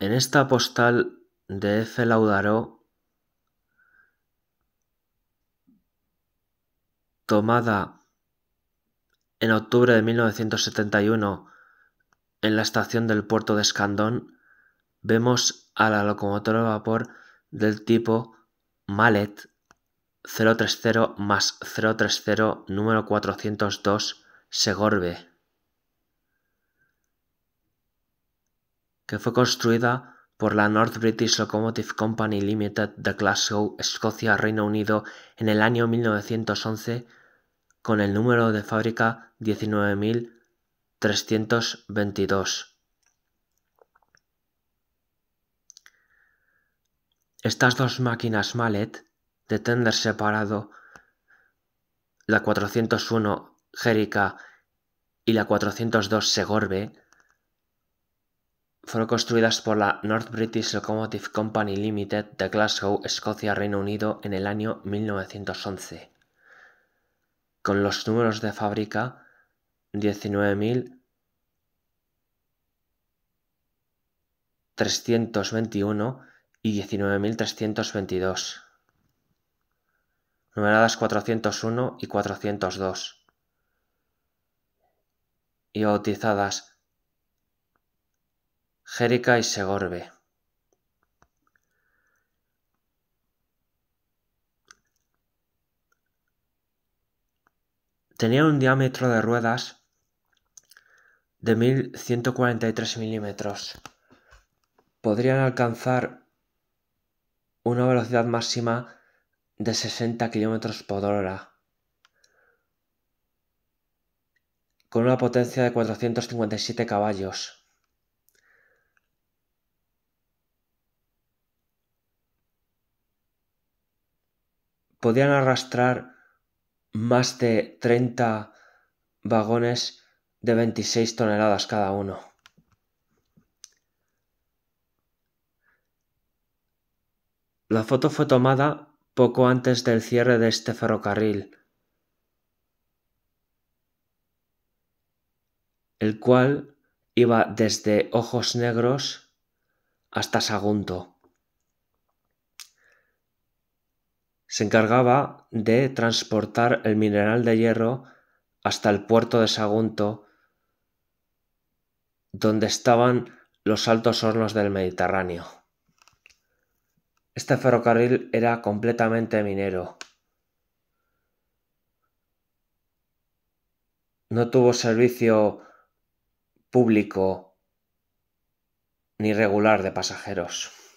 En esta postal de F. Laudaro, tomada en octubre de 1971 en la estación del puerto de Escandón, vemos a la locomotora de vapor del tipo Mallet 030 más 030 número 402 Segorbe. que fue construida por la North British Locomotive Company Limited de Glasgow, Escocia, Reino Unido, en el año 1911, con el número de fábrica 19.322. Estas dos máquinas mallet de tender separado, la 401 Jerica y la 402 Segorbe, fueron construidas por la North British Locomotive Company Limited de Glasgow, Escocia, Reino Unido, en el año 1911, con los números de fábrica 19.321 y 19.322, numeradas 401 y 402, y bautizadas Jerica y Segorbe. Tenían un diámetro de ruedas de 1143 milímetros. Podrían alcanzar una velocidad máxima de 60 kilómetros por hora. Con una potencia de 457 caballos. podían arrastrar más de 30 vagones de 26 toneladas cada uno. La foto fue tomada poco antes del cierre de este ferrocarril, el cual iba desde Ojos Negros hasta Sagunto. se encargaba de transportar el mineral de hierro hasta el puerto de Sagunto, donde estaban los altos hornos del Mediterráneo. Este ferrocarril era completamente minero. No tuvo servicio público ni regular de pasajeros.